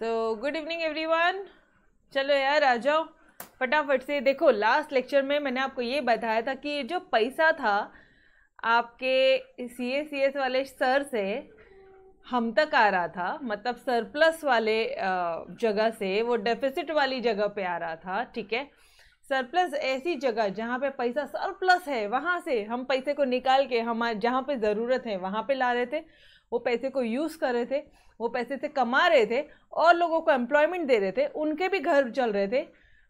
तो good evening everyone चलो यार आ जाओ फटाफट से देखो लास्ट लेक्चर में मैंने आपको ये बताया था कि जो पैसा था आपके सी ए सी एस वाले सर से हम तक आ रहा था मतलब सरप्लस वाले जगह से वो डेफिसिट वाली जगह पे आ रहा था ठीक है सरप्लस ऐसी जगह जहाँ पे पैसा सरप्लस है वहाँ से हम पैसे को निकाल के हमारे जहाँ पे ज़रूरत है वहाँ पे ला रहे थे वो पैसे को यूज़ कर रहे थे वो पैसे से कमा रहे थे और लोगों को एम्प्लॉयमेंट दे रहे थे उनके भी घर चल रहे थे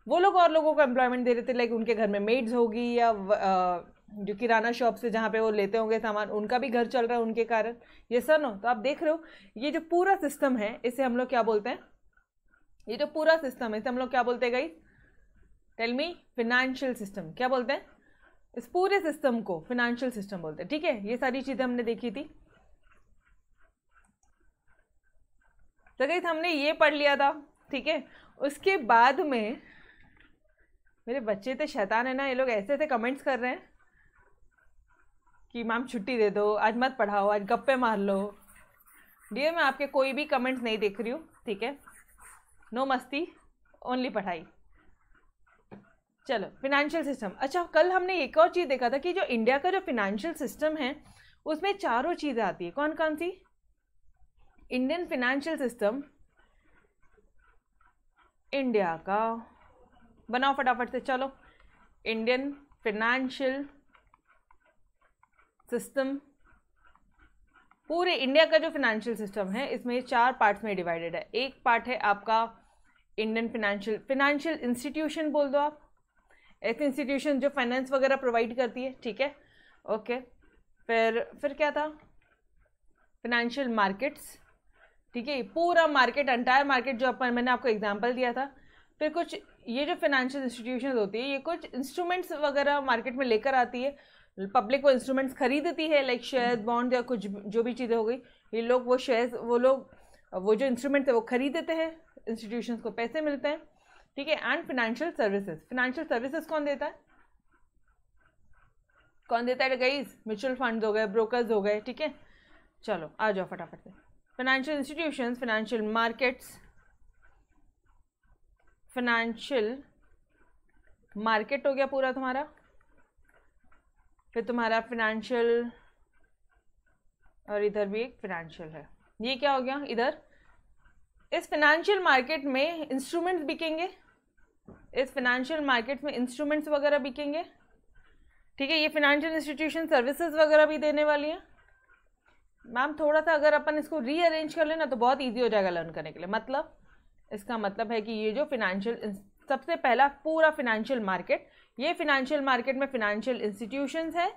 वो लोग और लोगों को एम्प्लॉयमेंट दे रहे थे लाइक उनके घर में मेड्स होगी या जो किराना शॉप से जहाँ पे वो लेते होंगे सामान उनका भी घर चल रहा है उनके कारण ये सर नो तो आप देख रहे हो ये जो पूरा सिस्टम है इसे हम लोग क्या बोलते हैं ये जो पूरा सिस्टम है इसे हम लोग क्या बोलते हैं गई मी फिनेंशियल सिस्टम क्या बोलते हैं इस पूरे सिस्टम को फिनेंशियल सिस्टम बोलते हैं ठीक है ये सारी चीज़ें हमने देखी थी तो गई हमने ये पढ़ लिया था ठीक है उसके बाद में मेरे बच्चे थे शैतान है ना ये लोग ऐसे ऐसे कमेंट्स कर रहे हैं कि मैम छुट्टी दे दो आज मत पढ़ाओ आज गप्पे मार लो डियर मैं आपके कोई भी कमेंट्स नहीं देख रही हूँ ठीक है नो मस्ती ओनली पढ़ाई चलो फिनेंशियल सिस्टम अच्छा कल हमने एक और चीज़ देखा था कि जो इंडिया का जो फिनेंशियल सिस्टम है उसमें चारों चीज़ें आती है कौन कौन सी इंडियन फिनेंशियल सिस्टम इंडिया का बनाओ फटाफट से चलो इंडियन फिनेंशियल सिस्टम पूरे इंडिया का जो फिनेंशियल सिस्टम है इसमें चार पार्ट्स में डिवाइडेड है एक पार्ट है आपका इंडियन फिनेंशियल फिनेंशियल इंस्टीट्यूशन बोल दो आप ऐसे इंस्टीट्यूशन जो फाइनेंस वगैरह प्रोवाइड करती है ठीक है ओके फिर फिर क्या था फिनेंशियल मार्केट्स ठीक है पूरा मार्केट एंटायर मार्केट जो अपन मैंने आपको एग्जाम्पल दिया था फिर कुछ ये जो फाइनेंशियल इंस्टीट्यूशन होती है ये कुछ इंस्ट्रूमेंट्स वगैरह मार्केट में लेकर आती है पब्लिक वो इंस्ट्रूमेंट्स खरीदती है लाइक शेयर बॉन्ड या कुछ जो भी चीज़ें हो गई ये लोग वो शेयर्स वो लोग वो जो इंस्ट्रूमेंट्स है वो खरीदते हैं इंस्टीट्यूशंस को पैसे मिलते हैं ठीक है and financial services financial services कौन देता है कौन देता है गईज म्यूचुअल फंड्स हो गए ब्रोकर्स हो गए ठीक है चलो आ जाओ फटाफट से financial institutions financial markets financial market हो गया पूरा तुम्हारा फिर तुम्हारा फाइनेंशियल और इधर भी एक फिनेंशियल है ये क्या हो गया इधर इस फाइनेंशियल मार्केट में इंस्ट्रूमेंट्स बिकेंगे इस फाइनेंशियल मार्केट में इंस्ट्रूमेंट्स वगैरह बिकेंगे ठीक है ये फाइनेंशियल इंस्टीट्यूशन सर्विसेज वगैरह भी देने वाली हैं मैम थोड़ा सा अगर अपन इसको रीअरेंज कर लेना तो बहुत ईजी हो जाएगा लर्न करने के लिए मतलब इसका मतलब है कि ये जो फिनेंशियल सबसे पहला पूरा फिनेंशियल मार्केट ये फिनेंशियल मार्केट में फिनेंशियल इंस्टीट्यूशंस है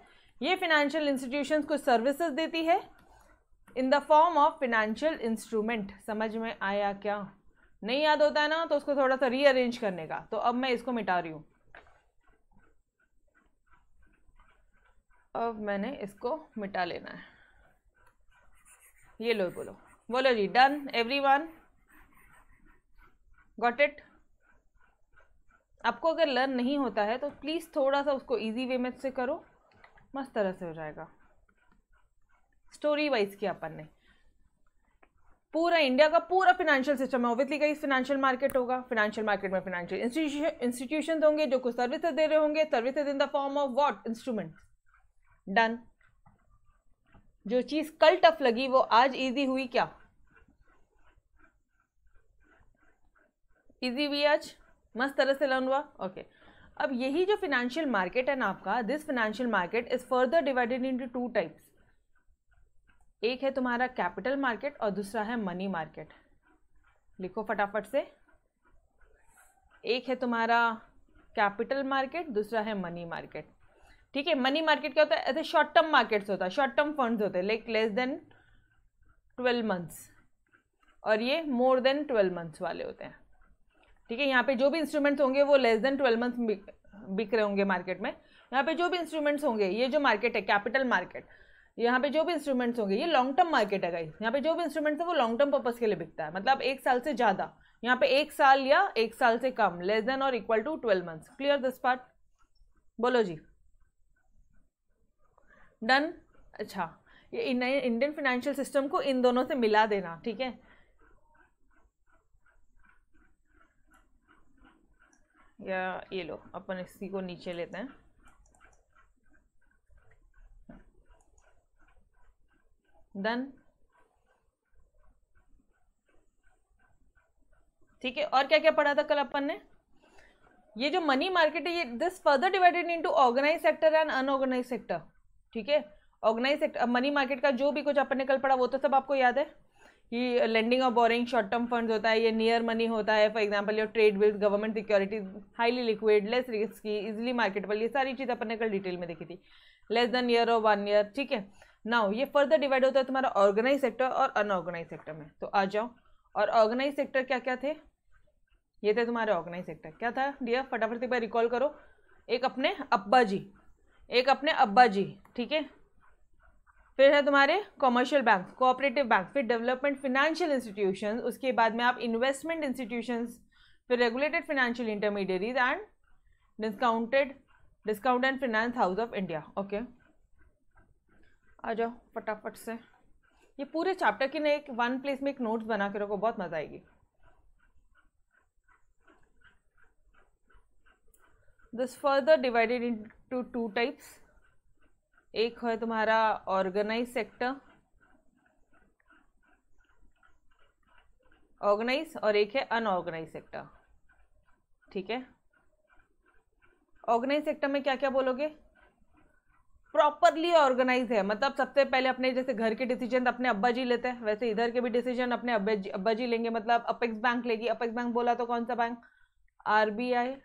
ये फिनेंशियल इंस्टीट्यूशंस को सर्विसेज देती है in the form of financial instrument समझ में आया क्या नहीं याद होता है ना तो उसको थोड़ा सा रीअरेंज करने का तो अब मैं इसको मिटा रही हूँ अब मैंने इसको मिटा लेना है ये लो बोलो बोलो जी done everyone got it आपको अगर लर्न नहीं होता है तो प्लीज़ थोड़ा सा उसको इजी वे में से करो मस्त तरह से हो जाएगा स्टोरी वाइज किया अपन ने पूरा इंडिया का पूरा फाइनेंशियल सिस्टम है ओबियसली कहीं फिनेंशियल मार्केट होगा फाइनेंशियल मार्केट में फाइनेंशियल इंस्टीट्यूशन होंगे जो कुछ सर्विसेज दे रहे होंगे services in the form of what instrument done जो चीज कल टफ लगी वो आज इजी हुई क्या इजी हुई आज मस्त तरह से लर्न हुआ ओके अब यही जो फिनेंशियल मार्केट है ना आपका this financial market is further divided into two types एक है तुम्हारा कैपिटल मार्केट और दूसरा है मनी मार्केट लिखो फटाफट से एक है तुम्हारा कैपिटल मार्केट दूसरा है मनी मार्केट ठीक है मनी मार्केट क्या होता है ऐसे शॉर्ट टर्म मार्केट्स होता है शॉर्ट टर्म फंड्स होते हैं like less than twelve months और ये मोर देन ट्वेल्व मंथ्स वाले होते हैं ठीक है यहाँ पे जो भी इंस्ट्रूमेंट्स होंगे वो लेस देन ट्वेल्व मंथ बिक, बिक रहे होंगे मार्केट में यहाँ पे जो भी इंस्ट्रूमेंट्स होंगे ये जो मार्केट है कैपिटल मार्केट यहाँ पे जो भी इंस्ट्रूमेंट्स होंगे ये लॉन्ग टर्म मार्केट है गाइस यहाँ पे जो भी इंस्ट्रूमेंट्स है वो लॉन्ग टर्म पर्पज के लिए बिकता है मतलब एक साल से ज़्यादा यहाँ पे एक साल या एक साल से कम लेस देन और equal to twelve months clear this part बोलो जी डन अच्छा ये इंडियन फाइनेंशियल सिस्टम को इन दोनों से मिला देना ठीक है या ये लो अपन इसी को नीचे लेते हैं डन ठीक है और क्या क्या पढ़ा था कल अपन ने ये जो मनी मार्केट है ये this further divided into organise sector and unorganise sector ठीक है ऑर्गेनाइज सेक्टर मनी मार्केट का जो भी कुछ अपन ने कल पढ़ा वो तो सब आपको याद है कि लेंडिंग और बोरिंग शॉर्ट टर्म फंड्स होता है ये नियर मनी होता है for example your trade bills government securities highly liquid less की इजिली मार्केटेबल ये सारी चीज़ अपन ने कल डिटेल में देखी थी लेस देन ईयर और वन ईयर ठीक है नाउ ये फर्दर डिवाइड होता है तुम्हारा ऑर्गेनाइज सेक्टर और अनऑर्गेनाइज सेक्टर में तो आ जाओ और ऑर्गेनाइज सेक्टर क्या क्या थे ये थे तुम्हारे ऑर्गेनाइज सेक्टर क्या था डियर फटाफट से रिकॉल करो एक अपने अब्बा जी एक अपने अब्बा जी ठीक है फिर है तुम्हारे कॉमर्शियल बैंक कोऑपरेटिव बैंक फिर डेवलपमेंट फिनेंशियल इंस्टीट्यूशन उसके बाद में आप इन्वेस्टमेंट इंस्टीट्यूशन फिर regulated financial intermediaries and discounted discount and finance house of India okay आ जाओ फटाफट से ये पूरे चैप्टर की ना एक वन प्लेस में एक नोट्स बना के रखो बहुत मज़ा आएगी this further divided into two types एक है तुम्हारा ऑर्गेनाइज सेक्टर ऑर्गेनाइज और एक है अनऑर्गेनाइज सेक्टर ठीक है ऑर्गेनाइज सेक्टर में क्या क्या बोलोगे प्रॉपरली ऑर्गेनाइज है मतलब सबसे पहले अपने जैसे घर के डिसीजन अपने अब्बा जी लेते हैं वैसे इधर के भी डिसीजन अपने अब्बा जी लेंगे मतलब अपेक्स बैंक लेगी अपेक्स बैंक बोला तो कौन सा बैंक आरबीआई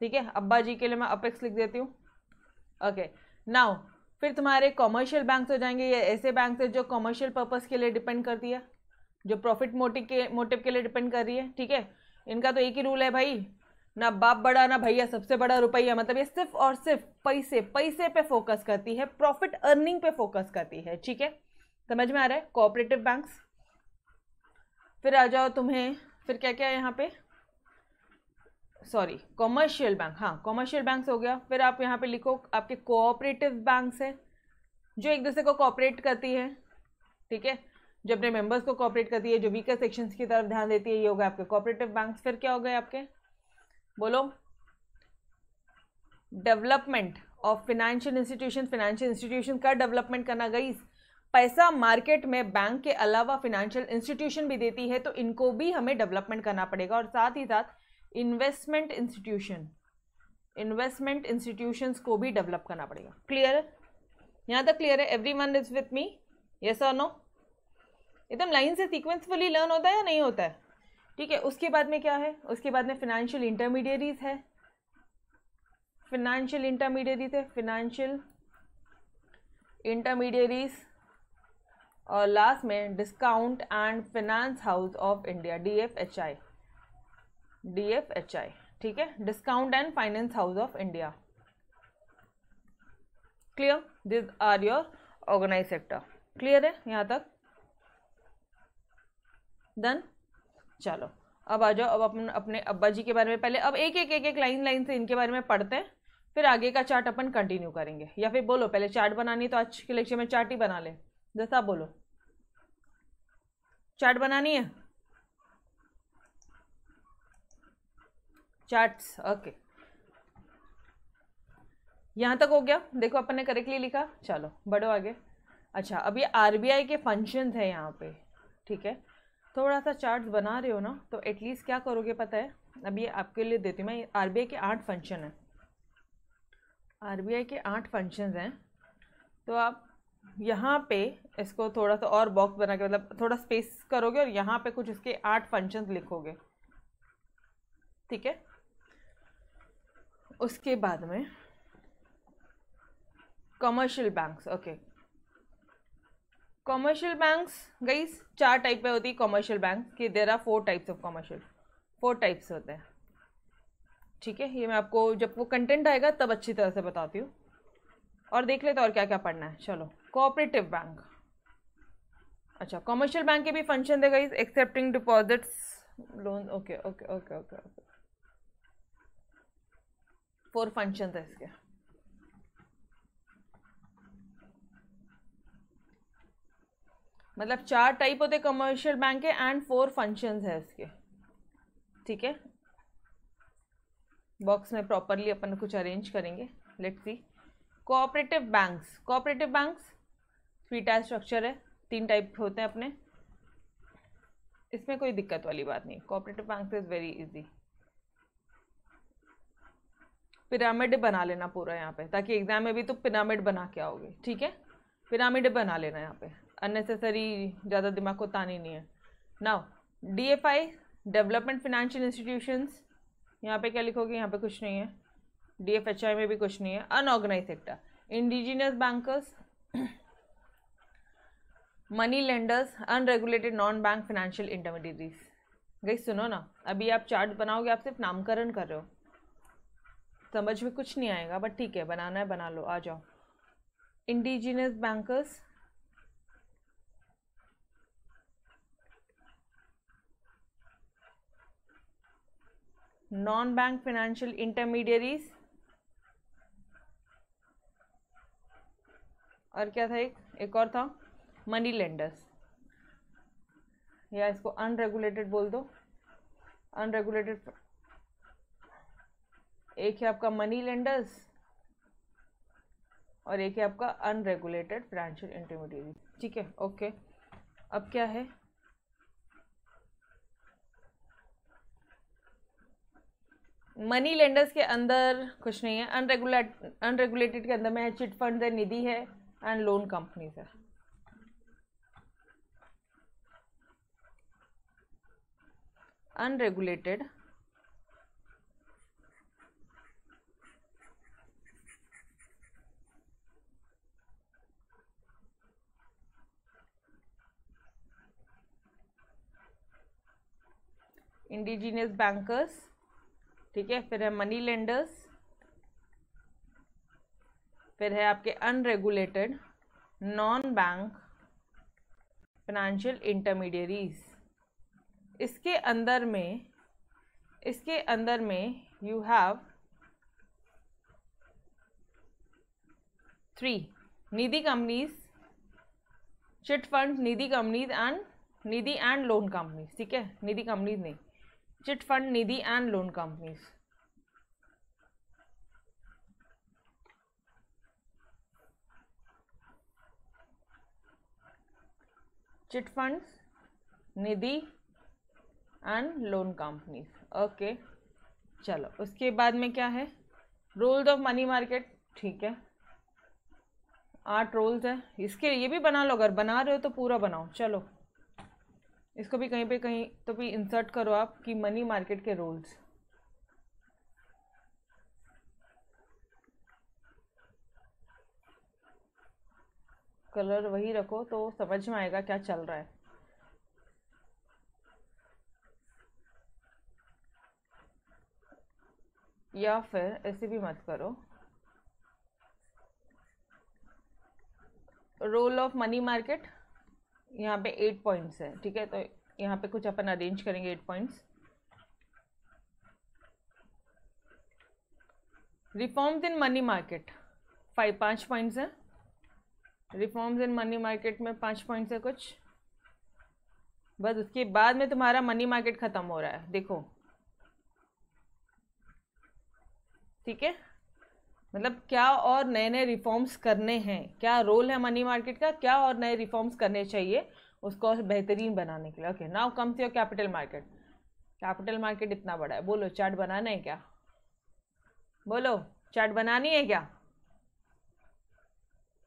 ठीक है अब्बा जी के लिए मैं अपेक्स लिख देती हूँ ओके नाउ फिर तुम्हारे कॉमर्शियल बैंक हो जाएंगे ये ऐसे बैंक है जो कॉमर्शियल पर्पज़ के लिए डिपेंड करती है जो प्रॉफिट मोटिव के मोटिव के लिए डिपेंड कर रही है ठीक है इनका तो एक ही रूल है भाई ना बाप बड़ा ना भैया सबसे बड़ा रुपया मतलब ये सिर्फ और सिर्फ पैसे पैसे पे फोकस करती है प्रॉफिट अर्निंग पे फोकस करती है ठीक है समझ में आ रहा है कोऑपरेटिव बैंक्स फिर आ जाओ तुम्हें फिर क्या क्या है यहाँ पे सॉरी कॉमर्शियल बैंक हाँ कॉमर्शियल बैंक हो गया फिर आप यहाँ पे लिखो आपके कोऑपरेटिव बैंक्स हैं जो एक दूसरे को कॉपरेट करती है ठीक है जो अपने मेंबर्स को कॉपरेट करती है जो वीकर सेक्शंस की तरफ ध्यान देती है ये हो गया आपके कॉपरेटिव बैंक्स फिर क्या हो गए आपके बोलो development of financial institution financial institution का डेवलपमेंट करना गई पैसा मार्केट में बैंक के अलावा फिनेंशियल इंस्टीट्यूशन भी देती है तो इनको भी हमें डेवलपमेंट करना पड़ेगा और साथ ही साथ इन्वेस्टमेंट इंस्टीट्यूशन इन्वेस्टमेंट इंस्टीट्यूशंस को भी डेवलप करना पड़ेगा क्लियर है यहाँ तक क्लियर है everyone is with me yes और नो एकदम लाइन से सीक्वेंसफुली लर्न होता है या नहीं होता है ठीक है उसके बाद में क्या है उसके बाद में फिनेंशियल इंटरमीडियरीज है फिनेंशियल इंटरमीडियरीज है फिनेंशियल इंटरमीडियरीज और लास्ट में discount and finance house of India D F H I D F H I ठीक है discount and finance house of India clear this are your organise sector clear है यहाँ तक then चलो अब आ जाओ अब अपन अपने अब्बा जी के बारे में पहले अब एक एक एक एक लाइन लाइन से इनके बारे में पढ़ते हैं फिर आगे का चार्ट अपन कंटिन्यू करेंगे या फिर बोलो पहले चार्ट बनानी तो आज के लेक्चर में चार्ट ही बना ले जैसा बोलो चार्ट बनानी है चार्ट्स ओके यहाँ तक हो गया देखो अपन ने करेक्टली लिखा चलो बढ़ो आगे अच्छा अब ये आरबीआई के फंक्शन है यहाँ पे ठीक है थोड़ा सा चार्ट बना रहे हो ना तो एटलीस्ट क्या करोगे पता है अब ये आपके लिए देती हूँ मैं आरबीआई के आठ फंक्शन हैं आरबीआई के आठ फंक्शन हैं तो आप यहाँ पे इसको थोड़ा सा और बॉक्स बना के मतलब थोड़ा स्पेस करोगे और यहाँ पे कुछ इसके आठ फंक्शन लिखोगे ठीक है उसके बाद में commercial banks okay commercial banks गई चार टाइप में होती है कॉमर्शियल बैंक कि there are four types of commercial four types होते हैं ठीक है ये मैं आपको जब वो कंटेंट आएगा तब अच्छी तरह से बताती हूँ और देख लेते और क्या क्या पढ़ना है चलो कोऑपरेटिव बैंक अच्छा कॉमर्शियल बैंक के भी फंक्शन देगा गई accepting deposits loan okay okay okay okay okay four function है इसके मतलब चार टाइप होते कमर्शियल बैंक के एंड फोर फंक्शंस है इसके ठीक है बॉक्स में प्रॉपरली अपन कुछ अरेंज करेंगे let's see cooperative banks cooperative banks three type structure है तीन टाइप होते हैं अपने इसमें कोई दिक्कत वाली बात नहीं cooperative banks is very easy pyramid बना लेना पूरा यहाँ पे ताकि एग्ज़ाम में भी तो पिरामिड बना के आओगे ठीक है पिरामिड बना लेना यहाँ पे अननेसेसरी ज़्यादा दिमाग को तानी नहीं है now D F I development financial institutions यहाँ पे क्या लिखोगे यहाँ पे कुछ नहीं है डी एफ एच आई में भी कुछ नहीं है unorganise sector indigenous bankers money lenders unregulated non bank financial intermediaries गई सुनो ना अभी आप चार्ट बनाओगे आप सिर्फ नामकरण कर रहे हो समझ में कुछ नहीं आएगा बट ठीक है बनाना है बना लो आ जाओ indigenous bankers non bank financial intermediaries और क्या था एक एक और था मनी लेंडर्स या इसको अनरेगुलेटेड बोल दो अनरेगुलेटेड एक है आपका मनी लेंडर्स और एक है आपका अनरेगुलेटेड फाइनेंशियल इंटरमीडियरी ठीक है ओके अब क्या है मनी लेंडर्स के अंदर कुछ नहीं है अनरेगुलेट अनरेगुलेटेड के अंदर में है चिट फंड है निधि है एंड लोन कंपनीज है अनरेगुलेटेड इंडिजीनियस बैंकर्स ठीक है फिर है मनी लेंडर्स फिर है आपके unregulated non bank financial intermediaries इसके अंदर में इसके अंदर में you have three nidhi companies chit fund nidhi companies and nidhi and loan companies ठीक है निधि कंपनीज नहीं chit fund nidhi and loan companies chit fund nidhi and loan companies okay चलो उसके बाद में क्या है रोल्स ऑफ मनी मार्केट ठीक है आठ रोल्स है इसके ये भी बना लो अगर बना रहे हो तो पूरा बनाओ चलो इसको भी कहीं पे कहीं तो भी इंसर्ट करो आप कि मनी मार्केट के रोल्स कलर वही रखो तो समझ में आएगा क्या चल रहा है या फिर ऐसे भी मत करो रोल ऑफ मनी मार्केट यहाँ पे एट पॉइंट्स है ठीक है तो यहाँ पे कुछ अपन अरेंज करेंगे eight points reforms in money market five पाँच पॉइंट्स हैं रिफॉर्म्स इन मनी मार्केट में पाँच पॉइंट्स है कुछ बस उसके बाद में तुम्हारा मनी मार्केट ख़त्म हो रहा है देखो ठीक है मतलब क्या और नए नए रिफॉर्म्स करने हैं क्या रोल है मनी मार्केट का क्या और नए रिफॉर्म्स करने चाहिए उसको बेहतरीन बनाने के लिए okay now comes your capital market capital market इतना बड़ा है बोलो चार्ट बनाना है क्या बोलो चार्ट बनानी है क्या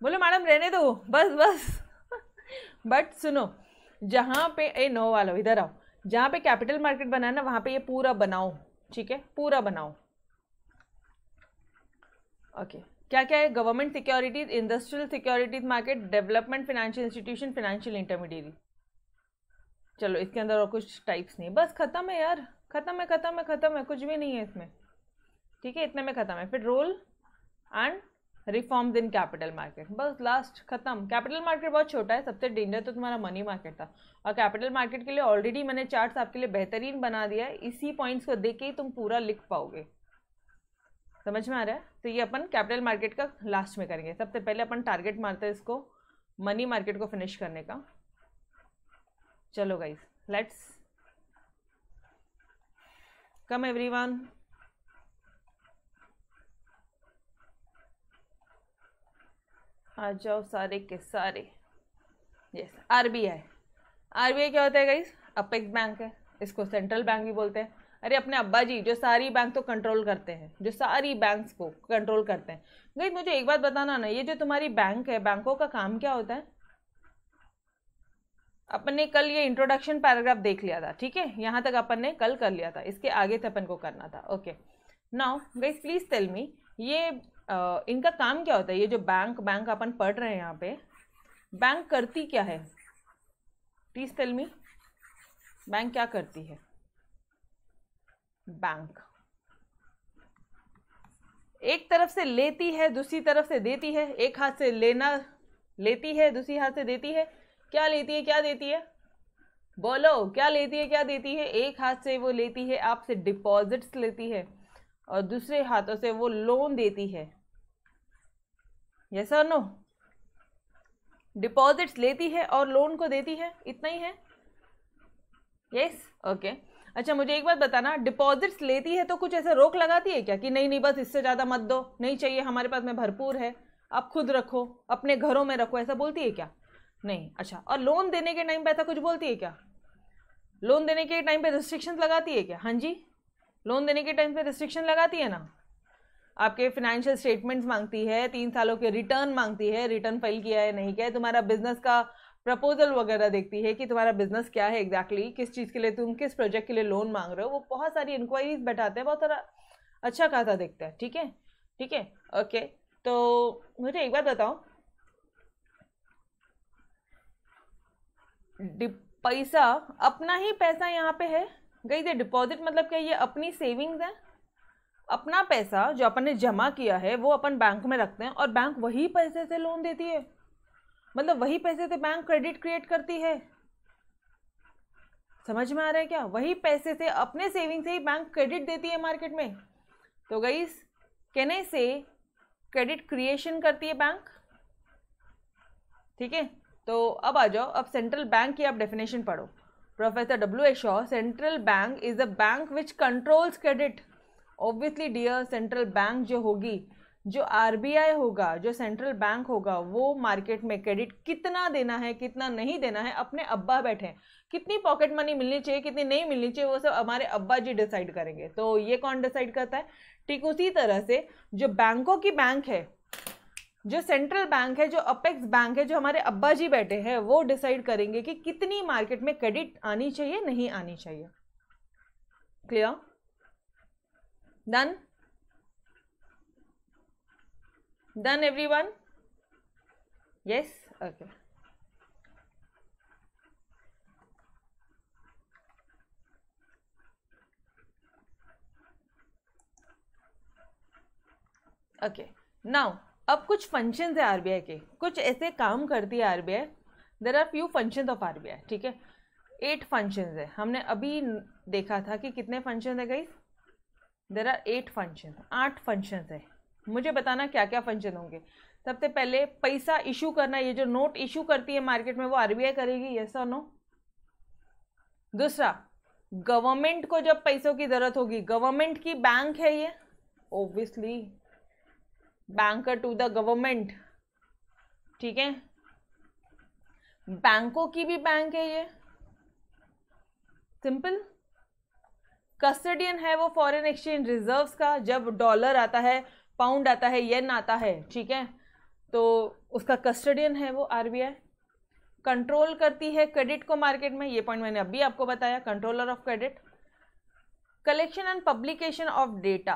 बोलो मैडम रहने दो बस बस बट सुनो जहाँ पे ए नो वालो इधर आओ जहाँ पे कैपिटल मार्केट बनाना वहाँ पे ये पूरा बनाओ ठीक है पूरा बनाओ ओके क्या क्या है government securities industrial securities market development financial institution financial intermediate चलो इसके अंदर और कुछ टाइप्स नहीं बस ख़त्म है यार ख़त्म है ख़त्म है ख़त्म है कुछ भी नहीं है इसमें ठीक है इतने में ख़त्म है फिर role and reforms in capital market बस लास्ट खत्म कैपिटल मार्केट बहुत छोटा है सबसे डेंजर तो तुम्हारा मनी मार्केट था और कैपिटल मार्केट के लिए ऑलरेडी मैंने चार्ट्स आपके लिए बेहतरीन बना दिया है इसी पॉइंट्स को देख के ही तुम पूरा लिख पाओगे समझ में आ रहा है तो ये अपन कैपिटल मार्केट का लास्ट में करेंगे सबसे पहले अपन टारगेट मारते हैं इसको मनी मार्केट को फिनिश करने का चलो गाइस लेट्स कम एवरीवन आ जाओ सारे के सारे यस आरबीआई आरबीआई क्या होता है गाइज अपेक्स बैंक है इसको सेंट्रल बैंक भी बोलते हैं अरे अपने अब्बा जी जो सारी बैंक तो कंट्रोल करते हैं जो सारी बैंक को कंट्रोल करते हैं गई मुझे एक बात बताना ना ये जो तुम्हारी बैंक है बैंकों का काम क्या होता है अपन ने कल ये इंट्रोडक्शन पैराग्राफ देख लिया था ठीक है यहाँ तक अपन ने कल कर लिया था इसके आगे तक अपन को करना था okay now guys please tell me ये आ, इनका काम क्या होता है ये जो बैंक बैंक अपन पढ़ रहे हैं यहाँ पे बैंक करती क्या है प्लीज़ टेल मी बैंक क्या करती है बैंक एक तरफ से लेती है दूसरी तरफ से देती है एक हाथ से लेना लेती है दूसरी हाथ से देती है क्या लेती है क्या देती है बोलो क्या लेती है क्या देती है एक हाथ से वो लेती है आपसे डिपॉजिट्स लेती है और दूसरे हाथों से वो लोन देती है यस और नो डिपॉजिट्स लेती है और लोन को देती है इतना ही है यस yes? Okay okay. अच्छा मुझे एक बात बताना डिपॉजिट्स लेती है तो कुछ ऐसे रोक लगाती है क्या कि नहीं नहीं बस इससे ज़्यादा मत दो नहीं चाहिए हमारे पास में भरपूर है आप खुद रखो अपने घरों में रखो ऐसा बोलती है क्या नहीं अच्छा और लोन देने के टाइम पर ऐसा कुछ बोलती है क्या लोन देने के टाइम पर रिस्ट्रिक्शन लगाती है क्या हाँ जी लोन देने के टाइम पर रिस्ट्रिक्शन लगाती है ना आपके फिनेंशियल स्टेटमेंट्स मांगती है तीन सालों के रिटर्न मांगती है रिटर्न फाइल किया है नहीं किया है तुम्हारा बिजनेस का प्रपोजल वगैरह देखती है कि तुम्हारा बिजनेस क्या है एग्जैक्टली exactly, किस चीज़ के लिए तुम किस प्रोजेक्ट के लिए लोन मांग रहे हो वो बहुत सारी इंक्वायरीज बैठाते हैं बहुत सारा अच्छा खाता देखता है ठीक है ठीक है ओके तो मुझे एक बात बताओ पैसा अपना ही पैसा यहाँ पे है गई थे डिपॉजिट मतलब क्या ये अपनी सेविंग्स है अपना पैसा जो अपन ने जमा किया है वो अपन बैंक में रखते हैं और बैंक वही पैसे से लोन देती है मतलब वही पैसे से बैंक क्रेडिट क्रिएट करती है समझ में आ रहा है क्या वही पैसे से अपने सेविंग से ही बैंक क्रेडिट देती है मार्केट में तो गई कहने से क्रेडिट क्रिएशन करती है बैंक ठीक है तो अब आ जाओ अब सेंट्रल बैंक की आप डेफिनेशन पढ़ो professor W A Shaw central bank is the bank which controls credit obviously dear central bank जो होगी जो आरबीआई होगा जो सेंट्रल बैंक होगा वो मार्केट में क्रेडिट कितना देना है कितना नहीं देना है अपने अब्बा बैठे कितनी पॉकेट मनी मिलनी चाहिए कितनी नहीं मिलनी चाहिए वो सब हमारे अब्बा जी डिसाइड करेंगे तो ये कौन डिसाइड करता है ठीक उसी तरह से जो बैंकों की बैंक है जो सेंट्रल बैंक है जो अपेक्स बैंक है जो हमारे अब्बा जी बैठे हैं वो डिसाइड करेंगे कि कितनी मार्केट में क्रेडिट आनी चाहिए नहीं आनी चाहिए clear done done everyone yes okay okay okay now अब कुछ फंक्शंस है आरबीआई के कुछ ऐसे काम करती है RBI there are few function of RBI ठीक है एट फंक्शंस है हमने अभी देखा था कि कितने फंक्शन है गई देर आर एट फंक्शन आठ फंक्शंस है मुझे बताना क्या क्या फंक्शन होंगे सबसे पहले पैसा इशू करना ये जो नोट इशू करती है मार्केट में वो आरबीआई करेगी यस और नो दूसरा गवर्नमेंट को जब पैसों की जरूरत होगी गवर्नमेंट की बैंक है ये obviously banker to the government ठीक है बैंकों की भी बैंक है ये सिंपल कस्टडियन है वो फॉरेन एक्सचेंज रिजर्व्स का जब डॉलर आता है पाउंड आता है येन आता है ठीक है तो उसका कस्टडियन है वो आर कंट्रोल करती है क्रेडिट को मार्केट में ये पॉइंट मैंने अभी आपको बताया controller of credit collection and publication of data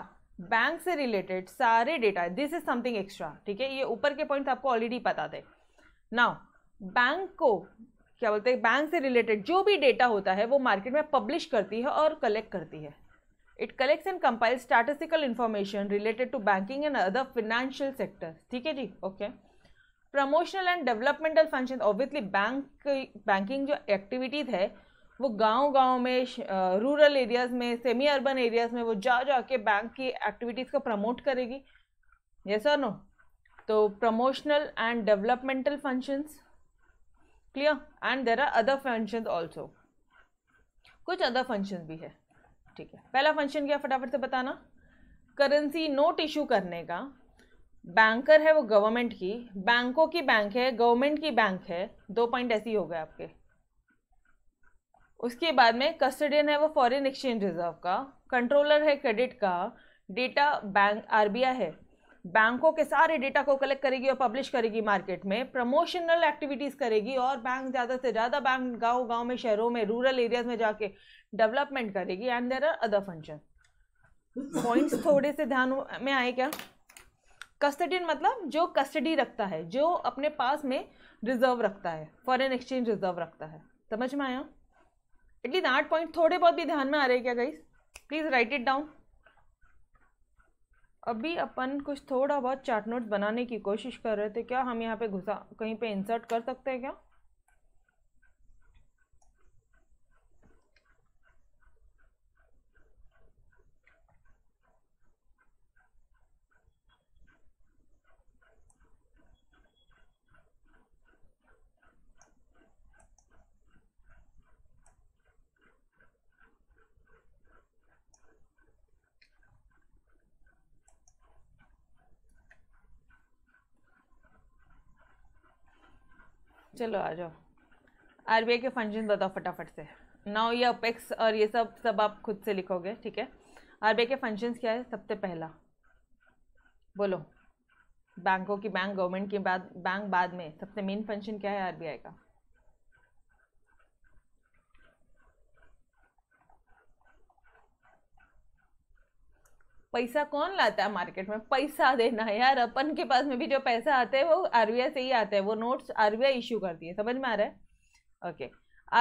bank से रिलेटेड सारे data this is something extra ठीक है ये ऊपर के पॉइंट आपको ऑलरेडी पता थे नाउ बैंक को क्या बोलते हैं बैंक से रिलेटेड जो भी डेटा होता है वो मार्केट में पब्लिश करती है और कलेक्ट करती है it collects and compile statistical information related to banking and other financial sector ठीक है जी okay promotional and developmental function obviously bank banking जो एक्टिविटीज़ है वो गांव गांव में रूरल एरियाज़ में सेमी अर्बन एरियाज़ में वो जा जा के बैंक की एक्टिविटीज़ को प्रमोट करेगी ये सर नो तो promotional and developmental functions clear and there are other functions also कुछ अदर फंक्शन भी है ठीक है पहला फंक्शन क्या फटाफट से बताना करेंसी नोट इशू करने का बैंकर है वो गवर्नमेंट की बैंकों की बैंक है गवर्नमेंट की बैंक है दो पॉइंट ही हो गए आपके उसके बाद में कस्टडियन है वो फॉरेन एक्सचेंज रिजर्व का कंट्रोलर है क्रेडिट का डेटा बैंक आरबीआई है बैंकों के सारे डेटा को कलेक्ट करेगी और पब्लिश करेगी मार्केट में प्रमोशनल एक्टिविटीज़ करेगी और बैंक ज़्यादा से ज़्यादा बैंक गांव गांव में शहरों में रूरल एरियाज में जाके डेवलपमेंट करेगी and there are other function points थोड़े से ध्यान में आए क्या कस्टडियन मतलब जो कस्टडी रखता है जो अपने पास में रिजर्व रखता है फॉरेन एक्सचेंज रिजर्व रखता है समझ में आया एटलीस्ट आठ पॉइंट थोड़े बहुत भी ध्यान में आ रहे हैं क्या guys please write it down अभी अपन कुछ थोड़ा बहुत चार्ट नोट बनाने की कोशिश कर रहे थे क्या हम यहाँ पे घुसा कहीं पे इंसर्ट कर सकते हैं क्या चलो आ जाओ आई के फंक्शन बताओ फटाफट से नाउ ये अपेक्स और ये सब सब आप खुद से लिखोगे ठीक है आई के फंक्शन क्या है सबसे पहला बोलो बैंकों की बैंक गवर्नमेंट की बाद बैंक बाद में सबसे मेन फंक्शन क्या है आई का पैसा कौन लाता है मार्केट में पैसा देना है यार अपन के पास में भी जो पैसा आता है वो आरबीआई से ही आता है वो नोट्स आरबीआई इशू करती है समझ में आ रहा है okay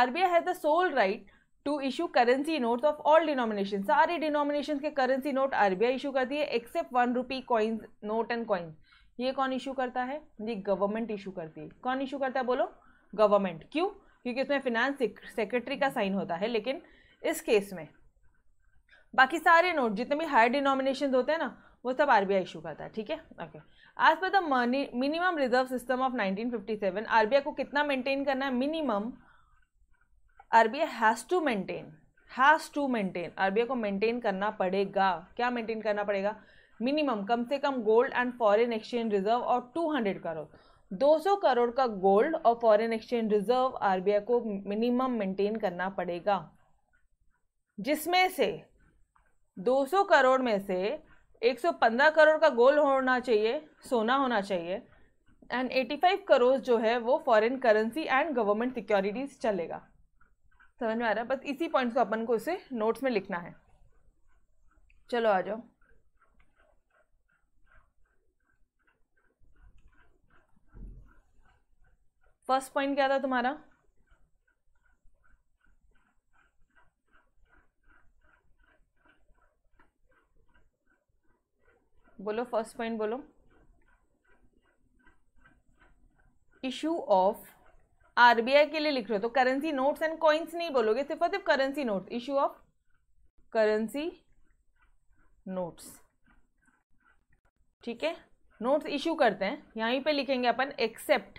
RBI has the sole right to issue currency notes of all denomination सारे डिनोमिनेशन के करेंसी नोट आरबीआई इशू करती है except one rupee coins note and coins ये कौन इशू करता है ये गवर्नमेंट इशू करती है कौन इशू करता है बोलो गवर्नमेंट क्यों क्योंकि इसमें फिनेंस सेक्रेटरी का साइन होता है लेकिन इस केस में बाकी सारे नोट जितने भी हायर डिनोमिनेशन होते हैं ना वो सब आर बी आई इशू करता है ठीक है ओके आज per the minimum reserve system of nineteen fifty B RBI को कितना मेंटेन करना है minimum R I has to maintain has to maintain RBI को मेंटेन करना पड़ेगा क्या मेंटेन करना पड़ेगा मिनिमम कम से कम gold and foreign exchange reserve और टू हंड्रेड करोड़ दो सौ करोड़ का गोल्ड और foreign exchange reserve R B I को मिनिमम मेंटेन करना पड़ेगा जिसमें से 200 करोड़ में से 115 करोड़ का गोल्ड होना चाहिए सोना होना चाहिए एंड 85 करोड़ जो है वो foreign currency and government securities चलेगा समझ में आ रहा है बस इसी पॉइंट्स को अपन को इसे नोट्स में लिखना है चलो आ जाओ फर्स्ट पॉइंट क्या था तुम्हारा बोलो फर्स्ट पॉइंट बोलो इशू ऑफ आरबीआई के लिए लिख रहे हो तो करेंसी नोट्स एंड कॉइन्स नहीं बोलोगे सिर्फ और सिर्फ currency note issue of currency notes ठीक है नोट्स इशू करते हैं यहीं पे लिखेंगे अपन एक्सेप्ट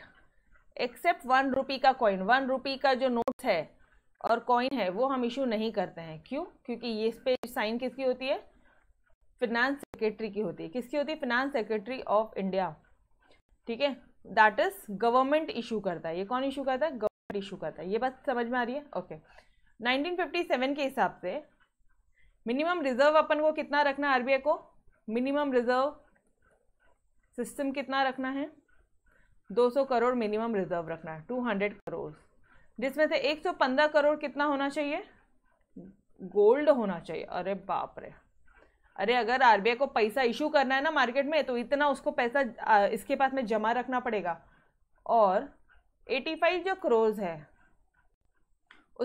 एक्सेप्ट वन रुपी का कॉइन वन रुपी का जो नोट्स है और कॉइन है वो हम इशू नहीं करते हैं क्यों क्योंकि ये इस पे साइन किसकी होती है फिनेंस सेक्रेटरी की होती है किसकी होती है फिनेंस सेक्रेटरी ऑफ इंडिया ठीक है दैट इज गवर्नमेंट इशू करता है ये कौन इशू करता है गवर्नमेंट इशू करता है ये बात समझ में आ रही है ओके okay. 1957 के हिसाब से मिनिमम रिजर्व अपन को कितना रखना है आर को मिनिमम रिजर्व सिस्टम कितना रखना है 200 करोड़ मिनिमम रिजर्व रखना है 200 करोड़ जिसमें से 115 करोड़ कितना होना चाहिए गोल्ड होना चाहिए अरे बाप रे अरे अगर आरबीआई को पैसा इशू करना है ना मार्केट में तो इतना उसको पैसा इसके पास में जमा रखना पड़ेगा और 85 जो क्रोज है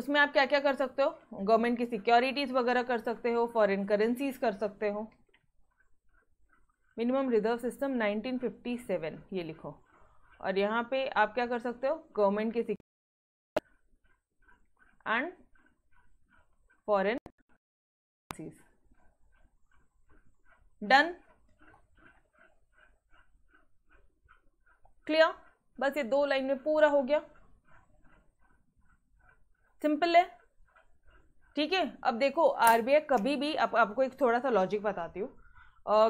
उसमें आप क्या क्या कर सकते हो गवर्नमेंट की सिक्योरिटीज़ वगैरह कर सकते हो फॉरेन करेंसीज कर सकते हो मिनिमम रिजर्व सिस्टम 1957 ये लिखो और यहाँ पे आप क्या कर सकते हो गवर्नमेंट की एंड फॉरेन डन क्लियर बस ये दो लाइन में पूरा हो गया सिंपल है ठीक है अब देखो आरबीआई कभी भी आप, आपको एक थोड़ा सा लॉजिक बताती हूँ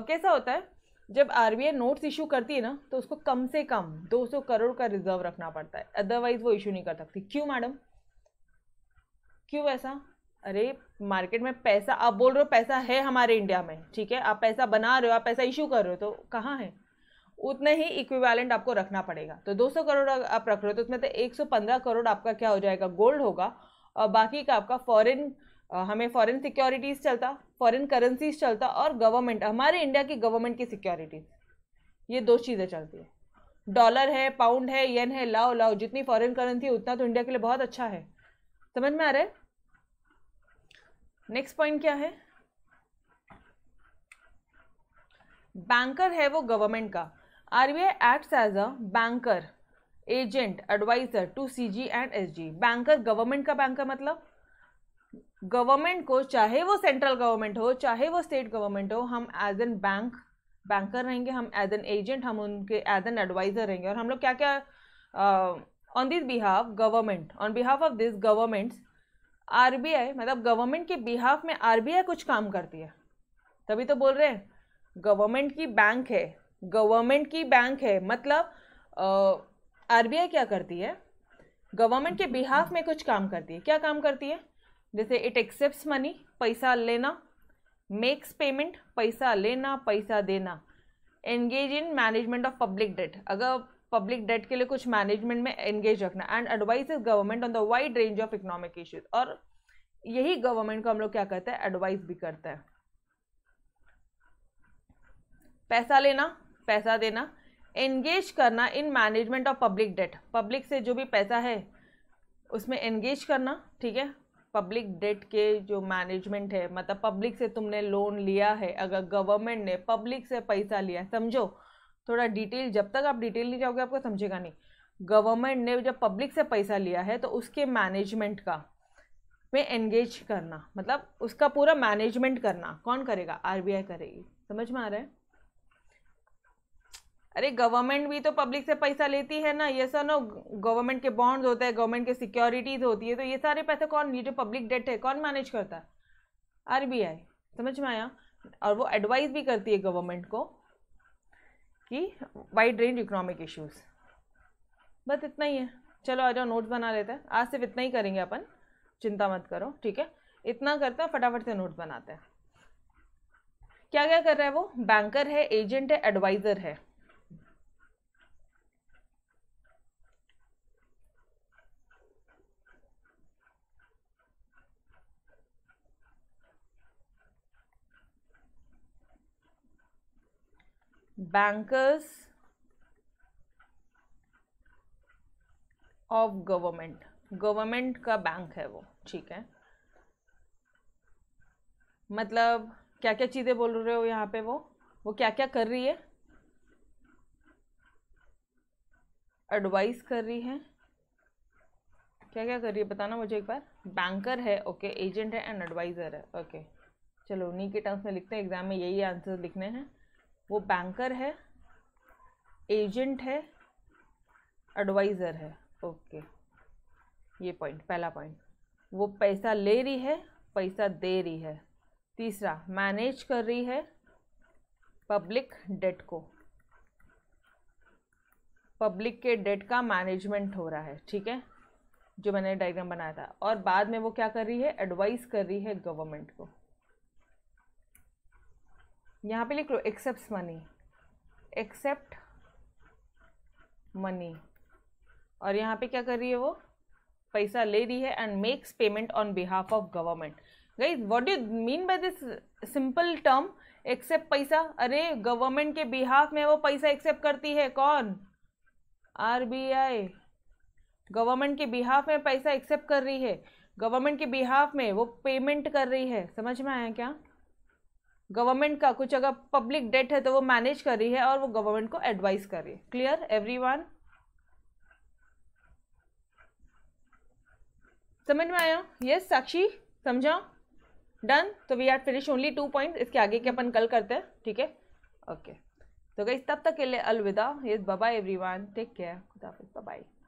कैसा होता है जब आरबीआई नोट्स इशू करती है ना तो उसको कम से कम 200 करोड़ का रिजर्व रखना पड़ता है अदरवाइज वो इशू नहीं कर सकती क्यों मैडम क्यों ऐसा अरे मार्केट में पैसा आप बोल रहे हो पैसा है हमारे इंडिया में ठीक है आप पैसा बना रहे हो आप पैसा इशू कर रहे हो तो कहाँ है उतने ही इक्विवेलेंट आपको रखना पड़ेगा तो 200 करोड़ आप रख रहे हो तो उसमें तो 115 करोड़ आपका क्या हो जाएगा गोल्ड होगा और बाकी का आपका फॉरेन हमें फॉरेन सिक्योरिटीज़ चलता फॉरेन करेंसीज चलता और गवर्नमेंट हमारे इंडिया की गवर्नमेंट की सिक्योरिटीज़ ये दो चीज़ें चलती है डॉलर है पाउंड है येन है लाओ लाओ जितनी फॉरेन करेंसी है उतना तो इंडिया के लिए बहुत अच्छा है समझ में आ रहा है नेक्स्ट पॉइंट क्या है बैंकर है वो गवर्नमेंट का RBI acts as a banker agent adviser to CG and SG banker government का बैंकर मतलब गवर्नमेंट को चाहे वो सेंट्रल गवर्नमेंट हो चाहे वो स्टेट गवर्नमेंट हो हम एज एन बैंक बैंकर रहेंगे हम एज एन एजेंट हम उनके एज एन एडवाइजर रहेंगे और हम लोग क्या क्या on this behalf government on behalf of this governments RBI मतलब गवर्नमेंट के बिहाफ में आरबीआई कुछ काम करती है तभी तो बोल रहे हैं गवर्नमेंट की बैंक है गवर्नमेंट की बैंक है मतलब आरबीआई क्या करती है गवर्नमेंट के बिहाफ में कुछ काम करती है क्या काम करती है जैसे इट एक्सेप्ट मनी पैसा लेना मेक्स पेमेंट पैसा लेना पैसा देना engage in management of public debt अगर पब्लिक डेट के लिए कुछ मैनेजमेंट में एंगेज रखना and advice is government on the wide range of economic issues और यही गवर्नमेंट को हम लोग क्या करते हैं एडवाइस भी करते हैं पैसा लेना पैसा देना एंगेज करना in management of public debt public से जो भी पैसा है उसमें एंगेज करना ठीक है पब्लिक डेट के जो मैनेजमेंट है मतलब पब्लिक से तुमने लोन लिया है अगर गवर्नमेंट ने पब्लिक से पैसा लिया समझो थोड़ा डिटेल जब तक आप डिटेल नहीं जाओगे आपको समझेगा नहीं गवर्नमेंट ने जब पब्लिक से पैसा लिया है तो उसके मैनेजमेंट का में एंगेज करना मतलब उसका पूरा मैनेजमेंट करना कौन करेगा आर करेगी समझ में आ रहा है अरे गवर्नमेंट भी तो पब्लिक से पैसा लेती है ना ये सर नो गवर्नमेंट के बॉन्ड्स होते हैं गवर्नमेंट के सिक्योरिटीज होती है तो ये सारे पैसे कौन ये जो पब्लिक डेट है कौन मैनेज करता है आरबीआई समझ में आया और वो एडवाइस भी करती है गवर्नमेंट को कि वाइड रेंज इकोनॉमिक इश्यूज़ बस इतना ही है चलो आ जाओ नोट्स बना लेते हैं आज सिर्फ इतना ही करेंगे अपन चिंता मत करो ठीक है इतना करते हैं फटाफट से नोट्स बनाते हैं क्या क्या कर रहा है वो बैंकर है एजेंट है एडवाइज़र है bankers ऑफ गवर्नमेंट गवर्नमेंट का बैंक है वो ठीक है मतलब क्या क्या चीज़ें बोल रहे हो यहाँ पे वो वो क्या क्या कर रही है एडवाइस कर रही है क्या क्या कर रही है बताना मुझे एक बार बैंकर है ओके एजेंट है एंड एडवाइज़र है ओके चलो उन्हीं के टर्म्स में लिखते हैं एग्ज़ाम में यही आंसर लिखने हैं वो बैंकर है एजेंट है एडवाइज़र है ओके ये पॉइंट पहला पॉइंट वो पैसा ले रही है पैसा दे रही है तीसरा मैनेज कर रही है पब्लिक डेट को पब्लिक के डेट का मैनेजमेंट हो रहा है ठीक है जो मैंने डायग्राम बनाया था और बाद में वो क्या कर रही है एडवाइस कर रही है गवर्नमेंट को यहाँ पे लिख लो एक्सेप्ट मनी एक्सेप्ट मनी और यहाँ पे क्या कर रही है वो पैसा ले रही है and makes payment on behalf of government गई what do mean by this simple term accept पैसा अरे गवर्नमेंट के बिहाफ में वो पैसा एक्सेप्ट करती है कौन आई गवर्नमेंट के बिहाफ में पैसा एक्सेप्ट कर रही है गवर्नमेंट के बिहाफ में वो पेमेंट कर रही है समझ में आया क्या गवर्नमेंट का कुछ अगर पब्लिक डेट है तो वो मैनेज कर रही है और वो गवर्नमेंट को एडवाइस कर रही है क्लियर एवरी वन समझ में आया यस साक्षी समझा डन तो we are finish only two point इसके आगे के अपन कल करते हैं ठीक है ओके तो गई तब तक के लिए अलविदा yes bye everyone take care खुदा बाय बाय